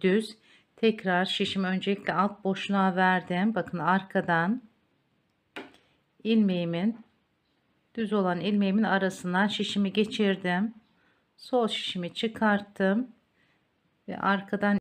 düz tekrar şişimi öncelikle alt boşluğa verdim. Bakın arkadan ilmeğimin düz olan ilmeğimin arasından şişimi geçirdim. Sol şişimi çıkarttım ve arkadan